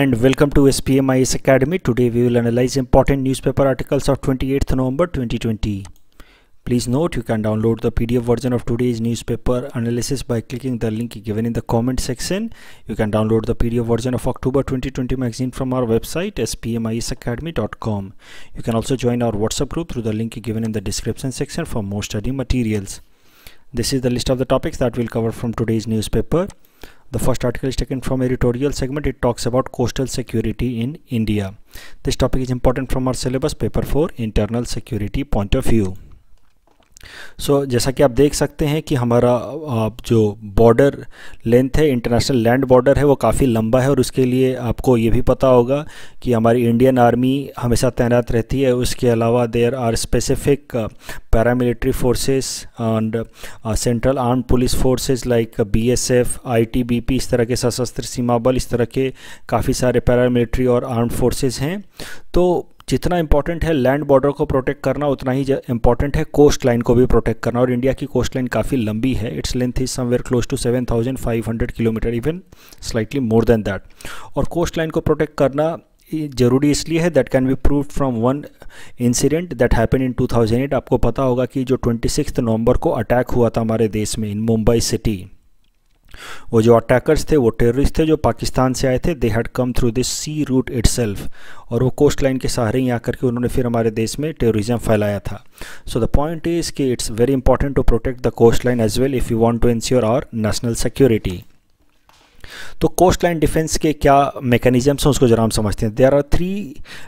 and welcome to SPMIS Academy. Today we will analyze important newspaper articles of 28th November 2020. Please note you can download the PDF version of today's newspaper analysis by clicking the link given in the comment section. You can download the PDF version of October 2020 magazine from our website spmisacademy.com. You can also join our WhatsApp group through the link given in the description section for more study materials. This is the list of the topics that we'll cover from today's newspaper. The first article is taken from editorial segment. It talks about coastal security in India. This topic is important from our syllabus paper 4 internal security point of view. So so, जैसा कि आप देख सकते हैं कि हमारा जो border length है इंटरनेशनल लैंड बॉर्डर है वो काफ़ी लंबा है और उसके लिए आपको ये भी पता होगा कि हमारी इंडियन आर्मी हमेशा तैनात रहती है उसके अलावा there are specific paramilitary forces and central arm police forces like BSF, ITBP इस तरह के सशस्त्र सीमा बल इस तरह के काफ़ी सारे पैरामिलिट्री और आर्म फोर्सेज हैं तो जितना इंपॉर्टेंट है लैंड बॉर्डर को प्रोटेक्ट करना उतना ही इंपॉर्टेंट है कोस्ट लाइन को भी प्रोटेक्ट करना और इंडिया की कोस्ट लाइन काफ़ी लंबी है it's length is somewhere close to 7,500 kilometre even slightly more than that और कोस्ट लाइन को प्रोटेक्ट करना ज़रूरी इसलिए है that can be prove from one incident that happen in 2008 आपको पता होगा कि जो ट्वेंटी नवंबर को अटैक हुआ था हमारे देश में इन मुंबई सिटी वो जो अटैकर्स थे वो टेररिस्ट थे जो पाकिस्तान से आए थे they had come through this sea route it और वो कोस्ट लाइन के सहारे ही आकर के उन्होंने फिर हमारे देश में टेररिज्म फैलाया था सो द पॉइंट इज कि it's very important to protect the coast line as well if you want to ensure our national security तो कोस्ट लाइन डिफेंस के क्या मैकेनिज्म्स हैं उसको जरा हम समझते हैं there are three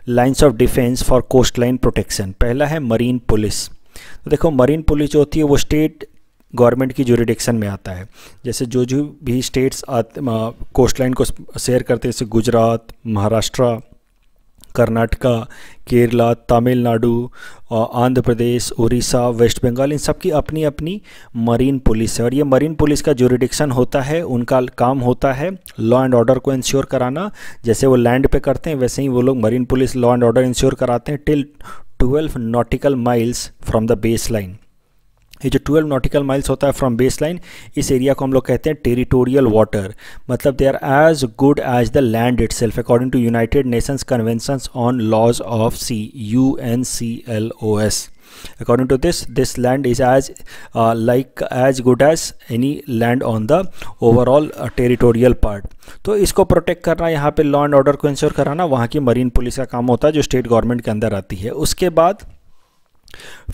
lines of defence for coast line protection पहला है मरीन पुलिस तो देखो मरीन पुलिस जो होती है वो स्टेट गवर्नमेंट की जोरिडिक्शन में आता है जैसे जो जो भी स्टेट्स कोस्ट लाइन को शेयर करते हैं जैसे गुजरात महाराष्ट्र कर्नाटका केरला तमिलनाडु आंध्र प्रदेश उड़ीसा वेस्ट बंगाल इन सब की अपनी अपनी मरीन पुलिस है और ये मरीन पुलिस का जोरिडिक्शन होता है उनका काम होता है लॉ एंड ऑर्डर को इंश्योर कराना जैसे वो लैंड पे करते हैं वैसे ही वो लोग marine police law and order ensure कराते हैं till 12 nautical miles from the base line ये जो ट्वेल्व नॉटिकल माइल्स होता है फ्रॉम बेस लाइन इस एरिया को हम लोग कहते हैं टेरिटोरियल वाटर मतलब they are as good as the land itself according to United Nations convention on laws of sea U N C L O S according to this this land is as like as good as any land on the overall territorial part तो इसको protect करना यहाँ पे law and order को ensure कराना वहाँ की marine police का काम होता है जो स्टेट गवर्नमेंट के अंदर आती है उसके बाद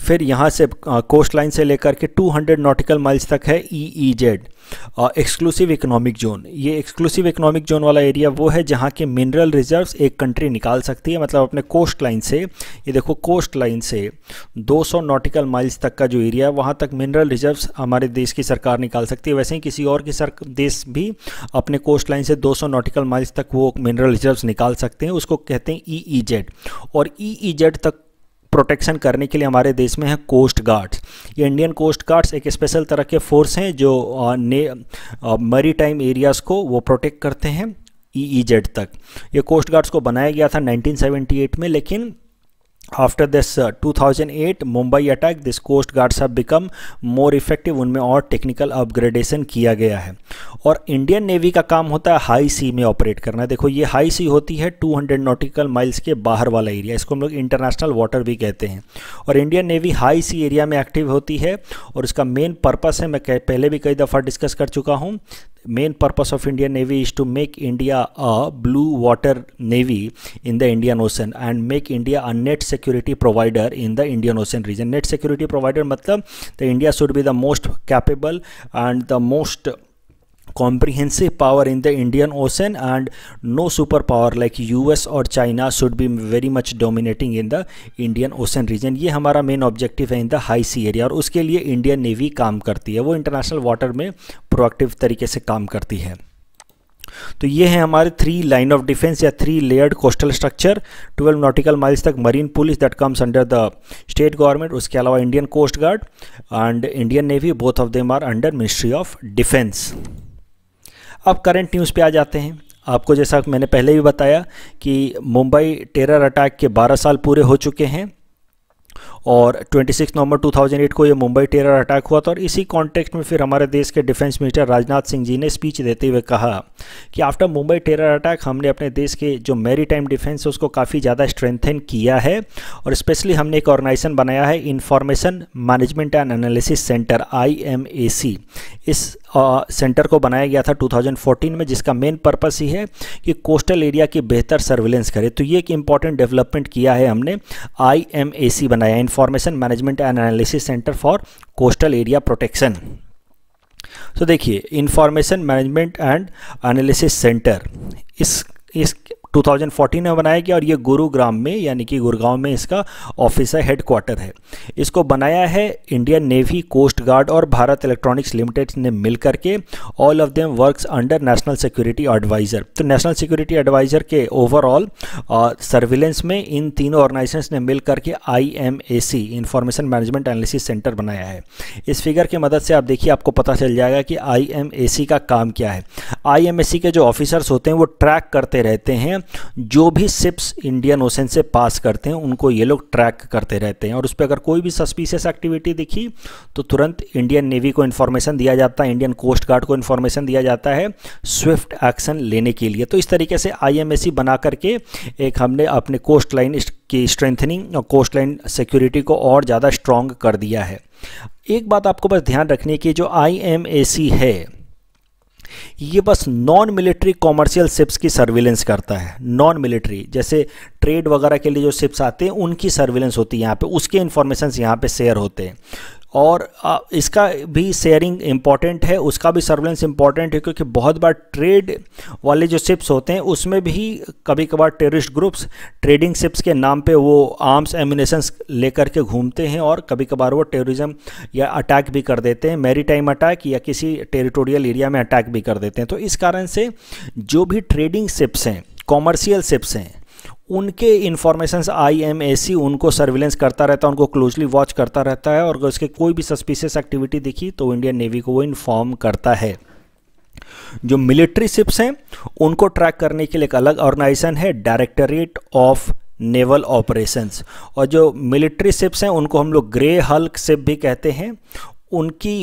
फिर यहाँ से कोस्ट लाइन से लेकर के 200 नॉटिकल माइल्स तक है E E Z exclusive economic zone ये एक्सक्लूसिव इकोनॉमिक जोन वाला एरिया वो है जहाँ के मिनरल रिजर्व्स एक कंट्री निकाल सकती है मतलब अपने कोस्ट लाइन से ये देखो कोस्ट लाइन से 200 नॉटिकल माइल्स तक का जो एरिया है वहाँ तक मिनरल रिजर्व्स हमारे देश की सरकार निकाल सकती है वैसे ही किसी और की सर देश भी अपने कोस्ट लाइन से 200 नॉटिकल माइल्स तक वो मिनरल रिजर्व्स निकाल सकते हैं उसको कहते हैं ई ई जेड और ई ई जेड तक प्रोटेक्शन करने के लिए हमारे देश में है कोस्ट गार्ड्स ये इंडियन कोस्ट गार्ड्स एक स्पेशल तरह के फोर्स हैं जो ने मरी टाइम एरियाज़ को वो प्रोटेक्ट करते हैं ई ई जेड तक ये कोस्ट गार्ड्स को बनाया गया था 1978 में लेकिन after this uh, 2008 mumbai attack this coast guards have become more effective उनमें और टेक्निकल अपग्रेडेशन किया गया है और इंडियन नेवी का काम होता है हाई सी में ऑपरेट करना देखो ये हाई सी होती है 200 नोटिकल माइल्स के बाहर वाला एरिया इसको हम लोग इंटरनेशनल वाटर भी कहते हैं और Indian navy high sea area में एक्टिव होती है और इसका मेन पर्पस है मैं कह, पहले भी कई दफ़ा डिस्कस कर चुका हूँ main purpose of Indian Navy is to make India a blue water navy in the Indian Ocean and make India a net security provider in the Indian Ocean region. Net security provider matlab the India should be the most capable and the most comprehensive power in the Indian Ocean and no superpower like US और China should be very much dominating in the Indian Ocean region ये हमारा main objective है in the high sea area और उसके लिए Indian Navy काम करती है वो international water में प्रोएक्टिव तरीके से काम करती है तो ये है हमारे थ्री लाइन ऑफ डिफेंस या three layered coastal structure 12 nautical miles तक marine police that comes under the state government उसके अलावा Indian coast guard and Indian navy both of them are under ministry of defence अब current news पे आ जाते हैं आपको जैसा मैंने पहले भी बताया कि मुंबई टेरर अटैक के 12 साल पूरे हो चुके हैं और 26 नवंबर 2008 को ये मुंबई टेरर अटैक हुआ था और इसी कॉन्टेक्स्ट में फिर हमारे देश के डिफेंस मिनिस्टर राजनाथ सिंह जी ने स्पीच देते हुए कहा कि आफ्टर मुंबई टेरर अटैक हमने अपने देश के जो मेरी टाइम डिफेंस है उसको काफ़ी ज़्यादा स्ट्रेंथन किया है और स्पेशली हमने एक ऑर्गेनाइजेशन बनाया है information management and analysis centre I इस सेंटर को बनाया गया था 2014 में जिसका मेन पर्पस ही है कि कोस्टल एरिया की बेहतर सर्विलेंस करे तो ये एक इम्पॉर्टेंट डेवलपमेंट किया है हमने आई बनाया है information management and analysis centre for coastal area protection so देखिए information management and analysis centre इस इस 2014 में बनाया गया और ये गुरुग्राम में यानी कि गुरुगांव में इसका ऑफिस है हेड क्वार्टर है इसको बनाया है इंडियन नेवी कोस्ट गार्ड और भारत इलेक्ट्रॉनिक्स लिमिटेड ने मिलकर के all of them works under national security adviser तो नेशनल सिक्योरिटी एडवाइज़र के ओवरऑल सर्विलेंस में इन तीनों ऑर्गेनाइजेशन ने मिल करके I M A C information management analysis centre बनाया है इस फिगर की मदद से आप देखिए आपको पता चल जाएगा कि आई एम ए सी का काम क्या है आई एम ए सी के जो ऑफिसर्स होते हैं वो ट्रैक करते रहते हैं जो भी सिप्स इंडियन ओशन से पास करते हैं उनको ये लोग ट्रैक करते रहते हैं और उस पर अगर कोई भी सस्पिशियस एक्टिविटी दिखी तो तुरंत इंडियन नेवी को इन्फॉर्मेशन दिया जाता है इंडियन कोस्ट गार्ड को इन्फॉर्मेशन दिया जाता है स्विफ्ट एक्शन लेने के लिए तो इस तरीके से आई बना करके एक हमने अपने कोस्ट लाइन की स्ट्रेंथनिंग और कोस्ट लाइन सिक्योरिटी को और ज़्यादा स्ट्रॉन्ग कर दिया है एक बात आपको बस ध्यान रखने की जो आई है ये बस नॉन मिलिट्री कॉमर्शियल शिप्स की सर्विलेंस करता है नॉन मिलिट्री जैसे ट्रेड वगैरह के लिए जो शिप्स आते हैं उनकी सर्विलेंस होती है यहाँ पे उसके इन्फॉर्मेशन यहाँ पे शेयर होते हैं और इसका भी शेयरिंग इम्पॉर्टेंट है उसका भी सर्वेलेंस इम्पॉर्टेंट है क्योंकि बहुत बार ट्रेड वाले जो शिप्स होते हैं उसमें भी कभी कभार टेररिस्ट ग्रुप्स ट्रेडिंग शिप्स के नाम पे वो आर्म्स एमिनेशंस लेकर के घूमते हैं और कभी कभार वो टेररिज्म या अटैक भी कर देते हैं मेरी टाइम अटैक या किसी टेरिटोरियल एरिया में अटैक भी कर देते हैं तो इस कारण से जो भी ट्रेडिंग शिप्स हैं कॉमर्शियल शिप्स हैं उनके इन्फॉर्मेशन आई एम उनको सर्विलेंस करता रहता है उनको क्लोजली वॉच करता रहता है और अगर उसके कोई भी सस्पिशियस एक्टिविटी दिखी तो इंडियन नेवी को वो इन्फॉर्म करता है जो मिलिट्री शिप्स हैं उनको ट्रैक करने के लिए एक अलग ऑर्गेनाइजेशन है डायरेक्टरेट ऑफ नेवल ऑपरेशंस और जो मिलिट्री शिप्स हैं उनको हम लोग ग्रे हल्क शिप भी कहते हैं उनकी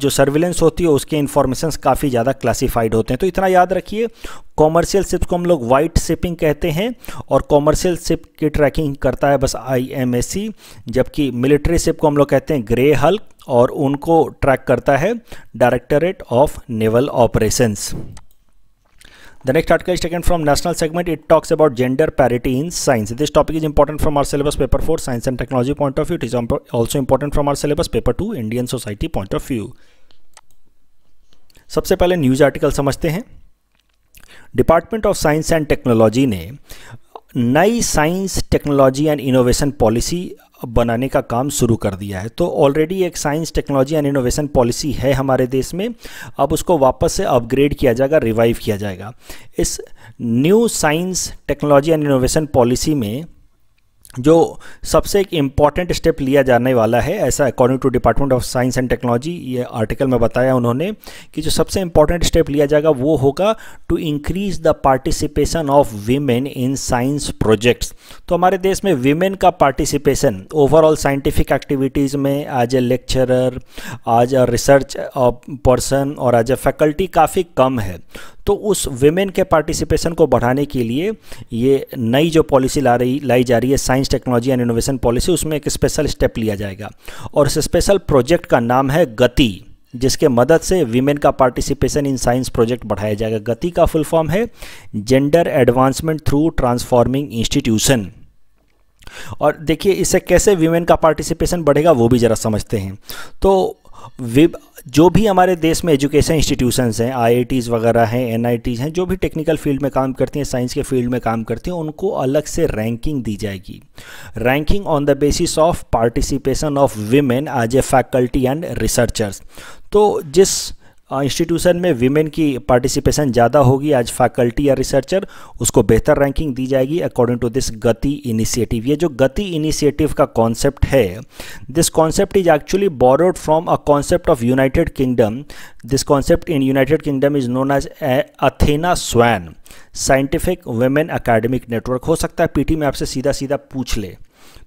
जो सर्विलेंस होती है उसके इन्फॉर्मेशन काफ़ी ज़्यादा क्लासिफाइड होते हैं तो इतना याद रखिए कॉमर्शियल शिप्स को हम लोग वाइट शिपिंग कहते हैं और कॉमर्शियल शिप की ट्रैकिंग करता है बस आईएमएसी जबकि मिलिट्री शिप को हम लोग कहते हैं ग्रे हल्क और उनको ट्रैक करता है directorate of naval operations The next article is taken from national segment. It talks about gender parity in science. This topic is important from our syllabus paper four, science and technology point of view. It is also important from our syllabus paper two, Indian society point of view. सबसे पहले news article समझते हैं department of science and technology ने नई science technology and innovation policy बनाने का काम शुरू कर दिया है तो ऑलरेडी एक science technology and innovation policy है हमारे देश में अब उसको वापस से अपग्रेड किया जाएगा रिवाइव किया जाएगा इस new science technology and innovation policy में जो सबसे एक इम्पॉर्टेंट स्टेप लिया जाने वाला है ऐसा according to department of science and technology ये आर्टिकल में बताया उन्होंने कि जो सबसे इम्पॉर्टेंट स्टेप लिया जाएगा वो होगा to increase the participation of women in science projects तो हमारे देश में वीमेन का पार्टिसिपेशन ओवरऑल साइंटिफिक एक्टिविटीज़ में as a lecturer as a research person और एज ए फैकल्टी काफ़ी कम है तो उस वेमेन के पार्टिसिपेशन को बढ़ाने के लिए ये नई जो पॉलिसी ला रही लाई जा रही है science technology and innovation policy उसमें एक स्पेशल स्टेप लिया जाएगा और इस स्पेशल प्रोजेक्ट का नाम है गति जिसके मदद से वीमेन का पार्टिसिपेशन इन साइंस प्रोजेक्ट बढ़ाया जाएगा गति का फुल फॉर्म है gender advancement through transforming institution और देखिए इससे कैसे वीमेन का पार्टिसिपेशन बढ़ेगा वो भी ज़रा समझते हैं तो जो भी हमारे देश में एजुकेशन इंस्टीट्यूशंस हैं आई वगैरह हैं एन हैं जो भी टेक्निकल फील्ड में काम करती हैं साइंस के फील्ड में काम करती हैं उनको अलग से रैंकिंग दी जाएगी ranking on the basis of participation of women as a faculty and researchers तो जिस इंस्टीट्यूशन में वीमेन की पार्टिसिपेशन ज़्यादा होगी एज फैकल्टी या रिसर्चर उसको बेहतर रैंकिंग दी जाएगी according to this GATI initiative ये जो गति इनिशिएटिव का कॉन्सेप्ट है this concept is actually borrowed from a concept of United Kingdom this concept in United Kingdom is known as Athena Swan scientific women academic network हो सकता है P में आपसे सीधा सीधा पूछ ले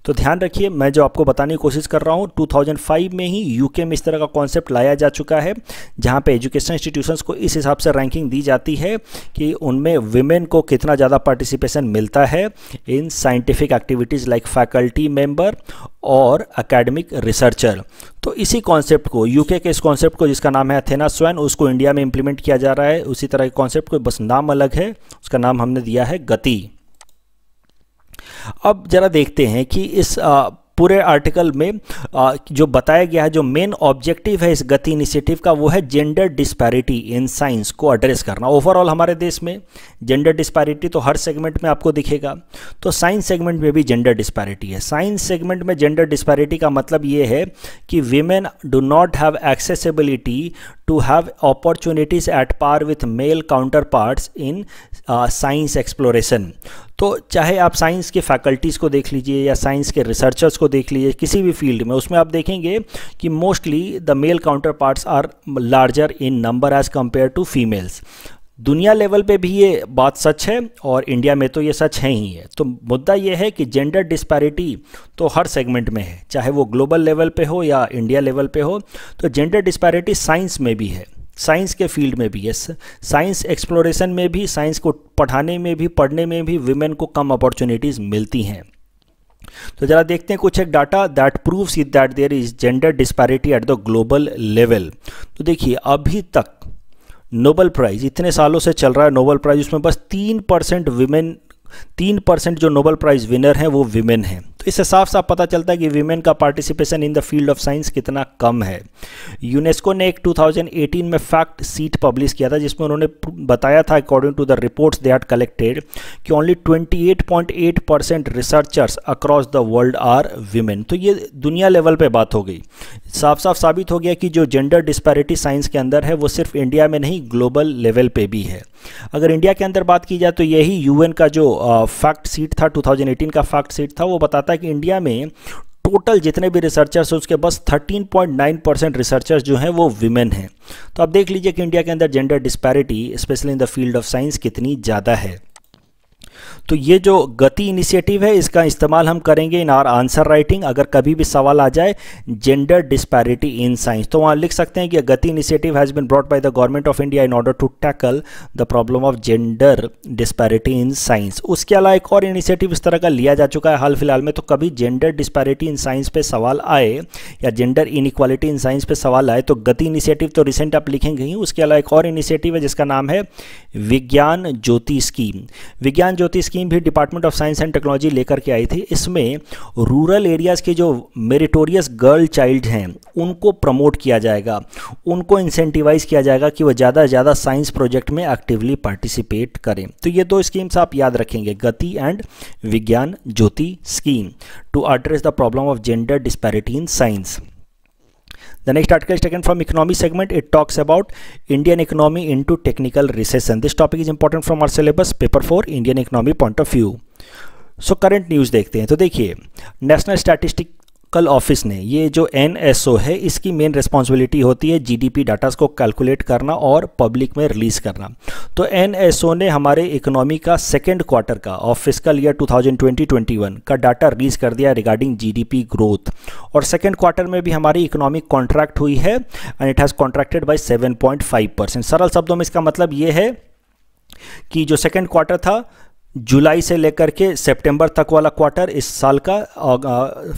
तो ध्यान रखिए मैं जो आपको बताने की कोशिश कर रहा हूँ 2005 में ही यूके में इस तरह का कॉन्सेप्ट लाया जा चुका है जहाँ पे एजुकेशन इंस्टीट्यूशंस को इस हिसाब से रैंकिंग दी जाती है कि उनमें वुमेन को कितना ज़्यादा पार्टिसिपेशन मिलता है in scientific activities like faculty member और अकेडमिक रिसर्चर तो इसी कॉन्सेप्ट को यूके के इस कॉन्सेप्ट को जिसका नाम है अथेना स्वैन उसको इंडिया में इम्प्लीमेंट किया जा रहा है उसी तरह के कॉन्सेप्ट को बस नाम अलग है उसका नाम हमने दिया है गति अब ज़रा देखते हैं कि इस आ, पूरे आर्टिकल में जो बताया गया है जो मेन ऑब्जेक्टिव है इस गति इनिशिएटिव का वो है जेंडर डिस्पैरिटी इन साइंस को एड्रेस करना ओवरऑल हमारे देश में जेंडर डिस्पैरिटी तो हर सेगमेंट में आपको दिखेगा तो साइंस सेगमेंट में भी जेंडर डिस्पैरिटी है साइंस सेगमेंट में जेंडर डिस्पैरिटी का मतलब ये है कि women do not have accessibility to have opportunities at par with male counterparts in science exploration तो चाहे आप साइंस के फैकल्टीज़ को देख लीजिए या साइंस के रिसर्चर्स को देख लीजिए किसी भी फील्ड में उसमें आप देखेंगे कि mostly the male counterparts are larger in number as compared to females दुनिया लेवल पे भी ये बात सच है और इंडिया में तो ये सच है ही है तो मुद्दा ये है कि जेंडर डिस्पैरिटी तो हर सेगमेंट में है चाहे वो ग्लोबल लेवल पे हो या इंडिया लेवल पे हो तो जेंडर डिस्पैरिटी साइंस में भी है साइंस के फील्ड में भी यस साइंस एक्सप्लोरेशन में भी साइंस को पढ़ाने में भी पढ़ने में भी वुमेन को कम अपॉर्चुनिटीज़ मिलती हैं तो जरा देखते हैं कुछ एक data that proves it that there is gender disparity at the global level तो देखिए अभी तक नोबल प्राइज़ इतने सालों से चल रहा है नोबल प्राइज़ उसमें बस तीन परसेंट वीमेन तीन परसेंट जो नोबल प्राइज़ विनर हैं वो वीमेन हैं तो इससे साफ साफ पता चलता है कि वीमेन का participation in the field of science कितना कम है यूनेस्को ने एक 2018 में फैक्ट सीट पब्लिश किया था जिसमें उन्होंने बताया था according to the reports they had collected कि only 28.8 percent researchers across the world are women तो ये दुनिया लेवल पर बात हो गई साफ साफ साबित हो गया कि जो जेंडर डिस्पैरिटी साइंस के अंदर है वो सिर्फ इंडिया में नहीं ग्लोबल लेवल पर भी है अगर इंडिया के अंदर बात की जाए तो यही यूएन का जो फैक्ट सीट था 2018 का फैक्ट सीट था वो बताता है कि इंडिया में टोटल जितने भी रिसर्चर्स हैं उसके बस 13.9 परसेंट रिसर्चर्स जो हैं वो विमेन हैं तो आप देख लीजिए कि इंडिया के अंदर gender disparity specially in the field of science कितनी ज़्यादा है तो ये जो गति इनिशिएटिव है इसका इस्तेमाल हम करेंगे इन आर आंसर राइटिंग अगर कभी भी सवाल आ जाए जेंडर डिस्पैरिटी इन साइंस तो वहाँ लिख सकते हैं कि GATI initiative has been brought by the government of India in order to tackle the problem of gender disparity in science उसके अलावा एक और इनिशिएटिव इस तरह का लिया जा चुका है हाल फिलहाल में तो कभी जेंडर डिस्पैरिटी इन साइंस पर सवाल आए या जेंडर इनिक्वालिटी इन साइंस पर सवाल आए तो गति इनिशिएटिव तो रिसेंट आप लिखेंगे ही उसके अलावा एक और इनिशिएटिव है जिसका नाम है विज्ञान ज्योति स्कीम विज्ञान ज्योति स्कीम भी department of science and technology लेकर के आई थी इसमें रूरल एरियाज़ के जो मेरिटोरियस गर्ल चाइल्ड हैं उनको प्रमोट किया जाएगा उनको इंसेंटिवाइज़ किया जाएगा कि वह ज़्यादा से ज़्यादा साइंस प्रोजेक्ट में एक्टिवली पार्टिसिपेट करें तो ये दो स्कीम्स आप याद रखेंगे GATI and Vigyan Jyoti scheme to address the problem of gender disparity in science the next article taken from economy segment it talks about Indian economy to technical recession this topic is important from our syllabus paper for Indian economy point of view so current news देखते हैं तो देखिए national statistic local office ने ये जो N है इसकी main responsibility होती है पी डाटा को कैलकुलेट करना और पब्लिक में रिलीज करना तो एन ने हमारे इकोनॉमी का सेकेंड क्वार्टर का और फिजिकल ईयर 2020-21 का डाटा रिलीज कर दिया रिगार्डिंग जीडीपी ग्रोथ और सेकेंड क्वार्टर में भी हमारी इकोनॉमिक कॉन्ट्रैक्ट हुई है and it has contracted by five percent सरल शब्दों में इसका मतलब ये है कि जो सेकेंड क्वार्टर था जुलाई से लेकर के सितंबर तक वाला क्वार्टर इस साल का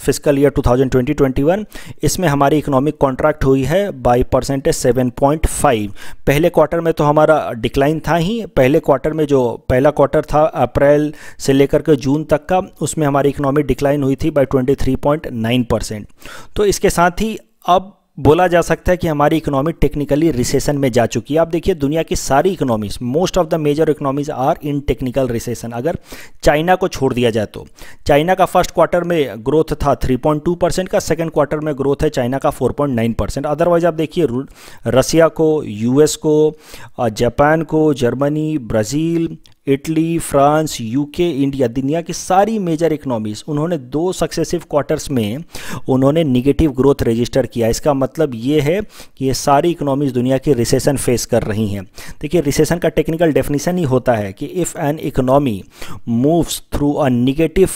फिजिकल ईयर 2020-21 इसमें हमारी इकोनॉमिक कॉन्ट्रैक्ट हुई है बाय परसेंटेज 7.5 पहले क्वार्टर में तो हमारा डिक्लाइन था ही पहले क्वार्टर में जो पहला क्वार्टर था अप्रैल से लेकर के जून तक का उसमें हमारी इकोनॉमिक डिक्लाइन हुई थी बाई ट्वेंटी परसेंट तो इसके साथ ही अब बोला जा सकता है कि हमारी इकोनॉमी टेक्निकली रिसेशन में जा चुकी है आप देखिए दुनिया की सारी economies most of the major economies are in technical recession अगर चाइना को छोड़ दिया जाए तो चाइना का फर्स्ट क्वार्टर में ग्रोथ था 3.2 परसेंट का सेकेंड क्वार्टर में ग्रोथ है चाइना का 4.9 परसेंट अदरवाइज आप देखिए रसिया को यूएस को जापान को Germany Brazil Italy France UK India दुनिया की सारी मेजर इकोनॉमीज उन्होंने दो सक्सेसिव क्वार्टर्स में उन्होंने निगेटिव ग्रोथ रजिस्टर किया इसका मतलब ये है कि ये सारी इकोनॉमीज दुनिया की रिसेशन फेस कर रही हैं देखिए रिसेशन का टेक्निकल डेफिनेशन ही होता है कि if an economy moves through a negative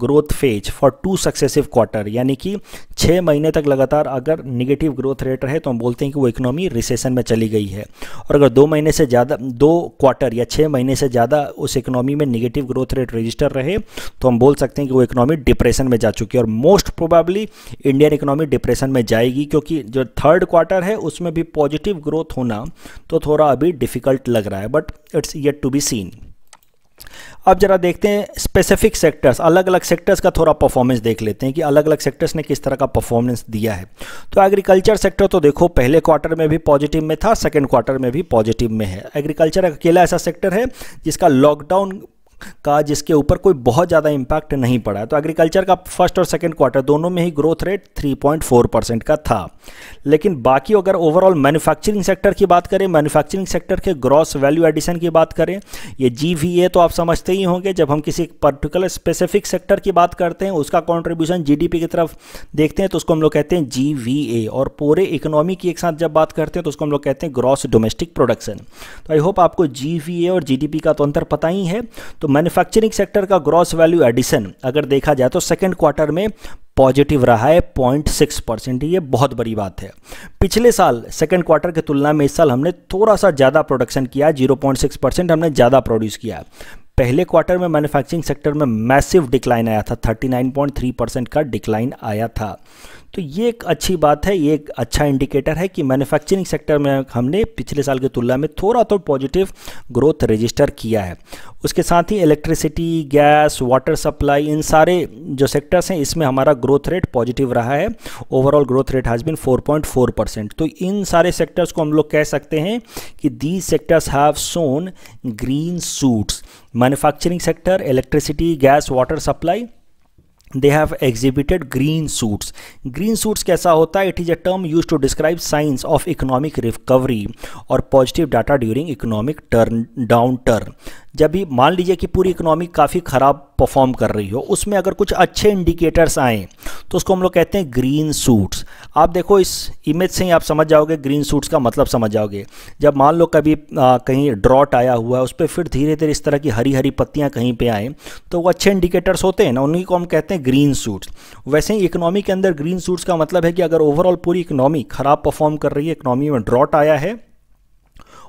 growth phase for two successive quarter यानी कि छः महीने तक लगातार अगर निगेटिव ग्रोथ रेट रहे तो हम बोलते हैं कि वो इकोनॉमी रिसेशन में चली गई है और अगर दो महीने से ज़्यादा दो क्वार्टर या छः महीने से ज़्यादा उस इकोनॉमी में निगेटिव ग्रोथ रेट रजिस्टर रहे तो हम बोल सकते हैं कि वो इकोनॉमी डिप्रेशन में जा चुकी है और most probably Indian economy depression में जाएगी क्योंकि जो थर्ड क्वार्टर है उसमें भी पॉजिटिव ग्रोथ होना तो थोड़ा अभी डिफ़िकल्ट लग रहा है but it's yet to be seen अब जरा देखते हैं स्पेसिफिक सेक्टर्स अलग अलग सेक्टर्स का थोड़ा परफॉर्मेंस देख लेते हैं कि अलग अलग सेक्टर्स ने किस तरह का परफॉर्मेंस दिया है तो एग्रीकल्चर सेक्टर तो देखो पहले क्वार्टर में भी पॉजिटिव में था सेकेंड क्वार्टर में भी पॉजिटिव में है एग्रीकल्चर अकेला ऐसा सेक्टर है जिसका लॉकडाउन का जिसके ऊपर कोई बहुत ज़्यादा इम्पैक्ट नहीं पड़ा तो एग्रीकल्चर का फर्स्ट और सेकेंड क्वार्टर दोनों में ही ग्रोथ रेट 3.4 परसेंट का था लेकिन बाकी अगर ओवरऑल मैन्युफैक्चरिंग सेक्टर की बात करें मैन्युफैक्चरिंग सेक्टर के ग्रॉस वैल्यू एडिशन की बात करें ये जी तो आप समझते ही होंगे जब हम किसी पर्टिकुलर स्पेसिफिक सेक्टर की बात करते हैं उसका कॉन्ट्रीब्यूशन जी की तरफ देखते हैं तो उसको हम लोग कहते हैं जी और पूरे इकोनॉमी की एक साथ जब बात करते हैं तो उसको हम लोग कहते हैं ग्रॉस डोमेस्टिक प्रोडक्शन तो आई होप आपको जी और जी का तो अंतर पता ही है तो तो मैन्युफैक्चरिंग सेक्टर का ग्रॉस वैल्यू एडिशन अगर देखा जाए तो सेकेंड क्वार्टर में पॉजिटिव रहा है पॉइंट सिक्स परसेंट ये बहुत बड़ी बात है पिछले साल सेकेंड क्वार्टर की तुलना में इस साल हमने थोड़ा सा ज़्यादा प्रोडक्शन किया जीरो पॉइंट सिक्स परसेंट हमने ज़्यादा प्रोड्यूस किया पहले क्वार्टर में मैन्युफैक्चरिंग सेक्टर में मैसिव डिक्लाइन आया था thirty nine point three percent का डिक्लाइन आया था तो ये एक अच्छी बात है ये एक अच्छा इंडिकेटर है कि मैन्युफैक्चरिंग सेक्टर में हमने पिछले साल की तुलना में थोड़ा तो पॉजिटिव ग्रोथ रजिस्टर किया है उसके साथ ही इलेक्ट्रिसिटी गैस वाटर सप्लाई इन सारे जो सेक्टर्स हैं इसमें हमारा ग्रोथ रेट पॉजिटिव रहा है overall growth rate has been four percent तो इन सारे सेक्टर्स को हम लोग कह सकते हैं कि these sectors have shown green shoots manufacturing sector electricity gas water supply they have exhibited green shoots green shoots कैसा होता है it is a term use to describe signs of economic recovery और positive data during economic turn downturn जब भी मान लीजिए कि पूरी इकोनॉमी काफ़ी ख़राब परफॉर्म कर रही हो उसमें अगर कुछ अच्छे इंडिकेटर्स आएँ तो उसको हम लोग कहते हैं ग्रीन सूट्स आप देखो इस इमेज से ही आप समझ जाओगे ग्रीन सूट्स का मतलब समझ जाओगे जब मान लो कभी आ, कहीं ड्रॉट आया हुआ है उस पर फिर धीरे धीरे इस तरह की हरी हरी पत्तियाँ कहीं पर आएँ तो वो अच्छे इंडिकेटर्स होते हैं ना उन्हीं को हम कहते हैं ग्रीन सूट्स वैसे ही इकनॉमी के अंदर ग्रीन सूट्स का मतलब है कि अगर ओवरऑल पूरी इकनॉमी ख़राब परफॉर्म कर रही है इकनॉमी में ड्रॉट आया है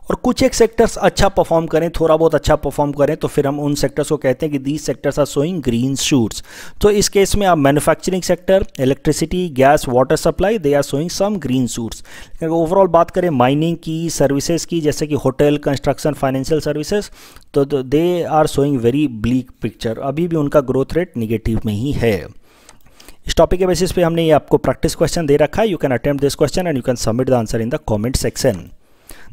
और कुछ एक सेक्टर्स अच्छा परफॉर्म करें थोड़ा बहुत अच्छा परफॉर्म करें तो फिर हम उन सेक्टर्स को कहते हैं कि these sectors are showing green shoots तो इस केस में आप manufacturing sector electricity gas water supply they are showing some green shoots overall बात करें माइनिंग की सर्विसेज की जैसे कि होटल कंस्ट्रक्शन फाइनेंशियल सर्विसेज तो they are showing very bleak picture अभी भी उनका ग्रोथ रेट निगेटिव में ही है इस टॉपिक के बेसिस पे हमने ये आपको प्रैक्टिस क्वेश्चन दे रखा है you can attempt this question and you can submit the answer in the comment section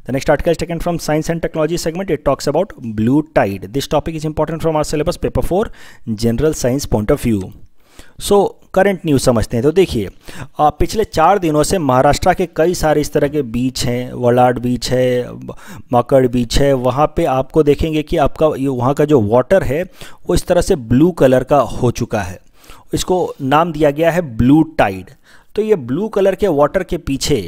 The next article is taken from Science and Technology segment. It talks about blue tide. This topic is important from our syllabus paper four, general science point of view. So current news समझते हैं तो देखिए पिछले चार दिनों से महाराष्ट्र के कई सारे इस तरह के बीच हैं वलाड बीच है मकड़ बीच है वहाँ पे आपको देखेंगे कि आपका ये वहाँ का जो वाटर है वो इस तरह से ब्लू कलर का हो चुका है इसको नाम दिया गया है ब्लू टाइड तो ये ब्लू कलर के वाटर के पीछे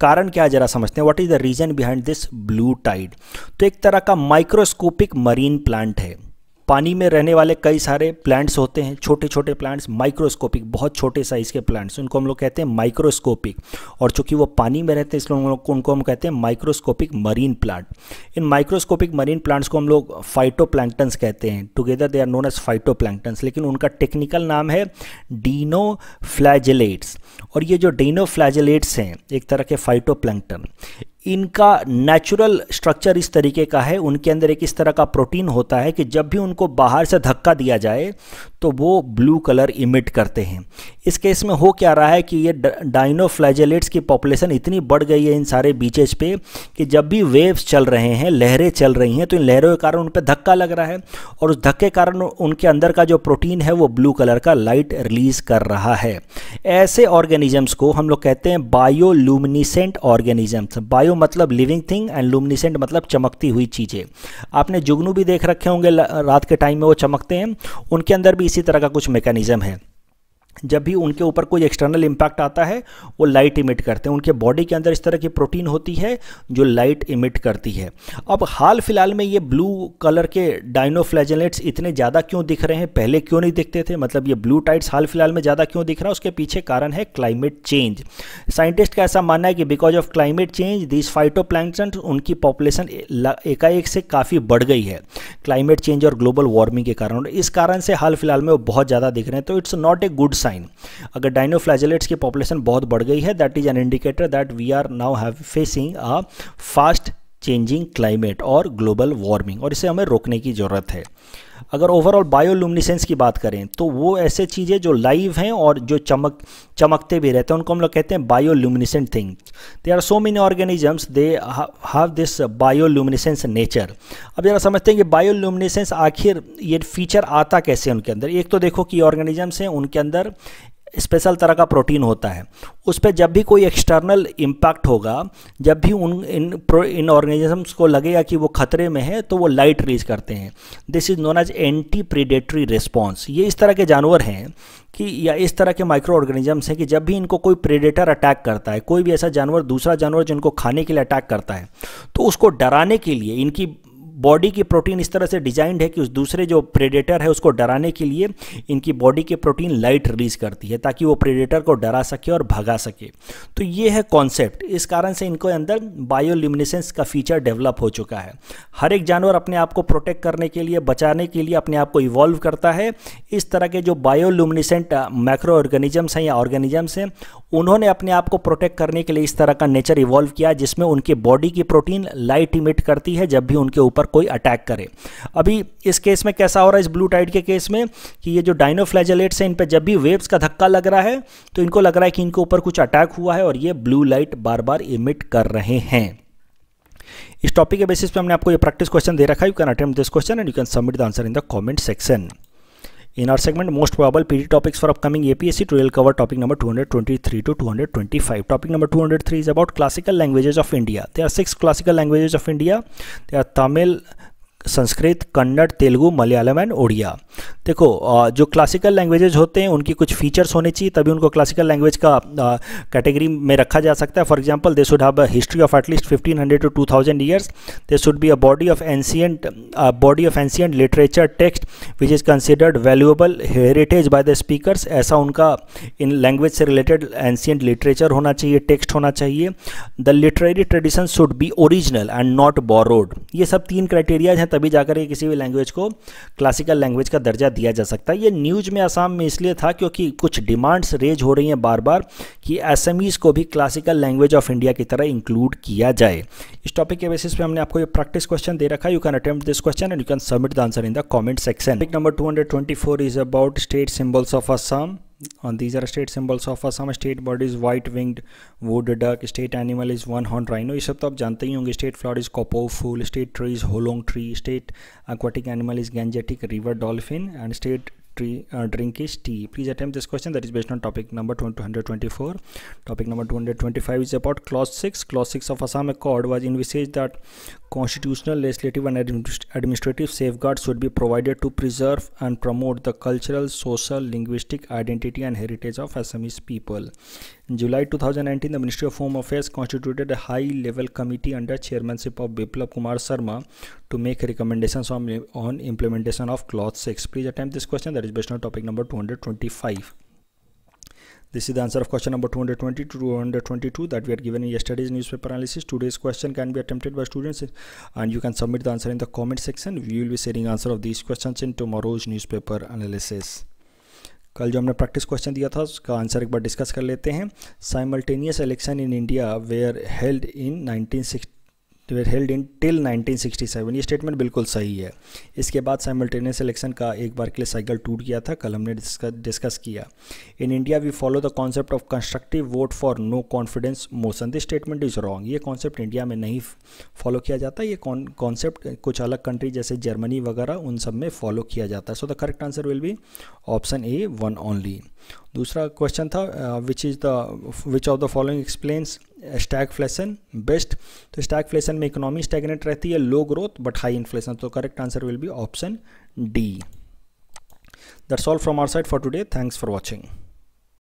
कारण क्या जरा समझते हैं what is the reason behind this blue tide तो एक तरह का माइक्रोस्कोपिक मरीन प्लांट है पानी में रहने वाले कई सारे प्लांट्स होते हैं छोटे छोटे प्लांट्स माइक्रोस्कोपिक बहुत छोटे साइज़ के प्लांट्स उनको हम लोग कहते हैं माइक्रोस्कोपिक और चूंकि वो पानी में रहते हैं इसलिए हम लोग उनको हम कहते हैं माइक्रोस्कोपिक मरीन प्लांट इन माइक्रोस्कोपिक मरीन प्लांट्स को हम लोग फाइटो कहते हैं together they are known as phyto लेकिन उनका टेक्निकल नाम है डीनो और ये जो डीनो हैं एक तरह के फाइटो इनका नेचुरल स्ट्रक्चर इस तरीके का है उनके अंदर एक इस तरह का प्रोटीन होता है कि जब भी उनको बाहर से धक्का दिया जाए तो वो ब्लू कलर इमिट करते हैं इस केस में हो क्या रहा है कि ये डाइनोफ्लैजेलेट्स की पॉपुलेशन इतनी बढ़ गई है इन सारे बीचेज पे कि जब भी वेव्स चल रहे हैं लहरें चल रही हैं तो इन लहरों के कारण उन पर धक्का लग रहा है और उस धक्के कारण उनके अंदर का जो प्रोटीन है वो ब्लू कलर का लाइट रिलीज़ कर रहा है ऐसे ऑर्गेनिजम्स को हम लोग कहते हैं बायोलूमिनीसेंट ऑर्गेनिजम्स बायो मतलब लिविंग थिंग एंड लुमिनिसेंट मतलब चमकती हुई चीज़ें आपने जुगनू भी देख रखे होंगे रात के टाइम में वो चमकते हैं उनके अंदर भी इसी तरह का कुछ मैकेनिज्म है जब भी उनके ऊपर कोई एक्सटर्नल इम्पैक्ट आता है वो लाइट इमिट करते हैं उनके बॉडी के अंदर इस तरह की प्रोटीन होती है जो लाइट इमिट करती है अब हाल फिलहाल में ये ब्लू कलर के डाइनोफ्लैजलेट्स इतने ज़्यादा क्यों दिख रहे हैं पहले क्यों नहीं दिखते थे मतलब ये ब्लू टाइट्स हाल फिलहाल में ज़्यादा क्यों दिख रहा है उसके पीछे कारण है क्लाइमेट चेंज साइंटिस्ट का ऐसा मानना है कि because of climate change this phyto उनकी पॉपुलेशन एकाएक से काफ़ी बढ़ गई है क्लाइमेट चेंज और ग्लोबल वार्मिंग के कारण और इस कारण से हाल फिलहाल में वो बहुत ज़्यादा दिख रहे हैं तो it's not a good sign अगर डाइनोफ्लैजलेट्स की पॉपुलेशन बहुत बढ़ गई है that is an indicator that we are now have facing a fast changing climate और ग्लोबल वार्मिंग और इसे हमें रोकने की ज़रूरत है अगर ओवरऑल बायोलुमिनेसेंस की बात करें तो वो ऐसे चीज़ें जो लाइव हैं और जो चमक चमकते भी रहते हैं उनको हम लोग कहते हैं bioluminescent thing they are so many organisms they have this bioluminescence nature अब जरा समझते हैं कि बायोलुमिनेसेंस आखिर ये फीचर आता कैसे उनके अंदर एक तो देखो कि ऑर्गेनिजम्स हैं उनके अंदर स्पेशल तरह का प्रोटीन होता है उस पर जब भी कोई एक्सटर्नल इम्पैक्ट होगा जब भी उन इन इन ऑर्गेनिजम्स को लगेगा कि वो खतरे में है तो वो लाइट रिलीज करते हैं this is known as anti predatory response ये इस तरह के जानवर हैं कि या इस तरह के माइक्रो ऑर्गेनिजम्स हैं कि जब भी इनको कोई प्रेडेटर अटैक करता है कोई भी ऐसा जानवर दूसरा जानवर जिनको खाने के लिए अटैक करता है तो उसको डराने के लिए इनकी बॉडी की प्रोटीन इस तरह से डिजाइंड है कि उस दूसरे जो प्रेडेटर है उसको डराने के लिए इनकी बॉडी के प्रोटीन लाइट रिलीज करती है ताकि वो प्रेडेटर को डरा सके और भगा सके तो ये है कॉन्सेप्ट इस कारण से इनको अंदर बायोल्यूमिनेसेंस का फीचर डेवलप हो चुका है हर एक जानवर अपने आप को प्रोटेक्ट करने के लिए बचाने के लिए अपने आप को इवॉल्व करता है इस तरह के जो बायोल्यूमिनेसेंट माइक्रो ऑर्गेनिजम्स हैं या ऑर्गेनिजम्स हैं उन्होंने अपने आप को प्रोटेक्ट करने के लिए इस तरह का नेचर इवॉल्व किया जिसमें उनके बॉडी की प्रोटीन लाइट इमिट करती है जब भी उनके ऊपर कोई अटैक करे अभी इस केस में कैसा हो रहा है इस ब्लू टाइड के केस में कि ये जो डाइनोफ्लैजलेट्स हैं इन पर जब भी वेव्स का धक्का लग रहा है तो इनको लग रहा है कि इनके ऊपर कुछ अटैक हुआ है और ये ब्लू लाइट बार बार इमिट कर रहे हैं इस टॉपिक के बेसिस पे हमने आपको ये प्रैक्टिस क्वेश्चन दे रखा है you can attempt this question and you can submit the answer in the comment section In our segment, most probable PD topics for upcoming APSC, we will cover topic number 223 to 225. Topic number 203 is about classical languages of India. There are six classical languages of India. There are Tamil, Sanskrit Kannada Telugu Malayalam and Odia देखो जो classical languages होते हैं उनकी कुछ features होने चाहिए तभी उनको क्लासिकल लैंग्वेज का कैटेगरी में रखा जा सकता है for example they should have history of at least 1500 to two thousand years they should be a body of ancient body of ancient literature text which is considered valuable heritage by the speaker ऐसा उनका इन language से related ancient literature होना चाहिए text होना चाहिए the literary tradition should be original and not borrowed ये सब तीन क्राइटेरियाज हैं हैं तभी जाकर ये किसी भी लैंग्वेज को क्लासिकल लैंग्वेज का दर्जा दिया जा सकता है ये न्यूज में आसाम में इसलिए था क्योंकि कुछ डिमांड्स रेज हो रही हैं बार बार कि एस को भी क्लासिकल लैंग्वेज ऑफ इंडिया की तरह इंक्लूड किया जाए इस टॉपिक के बेसिस पे हमने आपको ये प्रैक्टिस क्वेश्चन दे रखा you can attempt this question and you can submit the answer in the comment section number two is about state symbols of Assam and uh, these are state symbols of Assam state bird is white winged wood duck state animal is one horn rhino Is सब तो आप जानते state flower is cocoa state tree is holong tree state aquatic animal is gangetic river dolphin and state tree, uh, drink is tea please attempt this question that is based on topic number 224 topic number 225 is about clause 6 clause 6 of assam accord was envisaged that constitutional legislative and administ administrative safeguards should be provided to preserve and promote the cultural social linguistic identity and heritage of assamese people in July 2019, the Ministry of Home Affairs constituted a high-level committee under chairmanship of Biplab Kumar Sharma to make recommendations on, on implementation of Clause 6. Please attempt this question that is based on topic number 225. This is the answer of question number 220 to 222 that we are given in yesterday's newspaper analysis. Today's question can be attempted by students and you can submit the answer in the comment section. We will be sharing answer of these questions in tomorrow's newspaper analysis. कल जो हमने practice question दिया था उसका answer एक बार discuss कर लेते हैं simultaneous election in India were held in nineteen were held in till 1967 ये स्टेटमेंट बिल्कुल सही है इसके बाद साइमल्टेनियस इलेक्शन का एक बार के लिए साइकिल टूट गया था कल हमने डिस्कस किया in India we follow the concept of constructive vote for no confidence motion this statement is wrong ये कॉन्सेप्ट इंडिया में नहीं फॉलो किया जाता ये कॉन्सेप्ट कुछ अलग कंट्री जैसे जर्मनी वगैरह उन सब में फॉलो किया जाता है so the correct answer will be option A one only दूसरा क्वेश्चन था which is the which of the following explains stagflation best तो स्टैग फ्लेशन में इकोनॉमी स्टैगनेट रहती है low growth but high inflation तो correct answer will be option D that's all from our side for today thanks for watching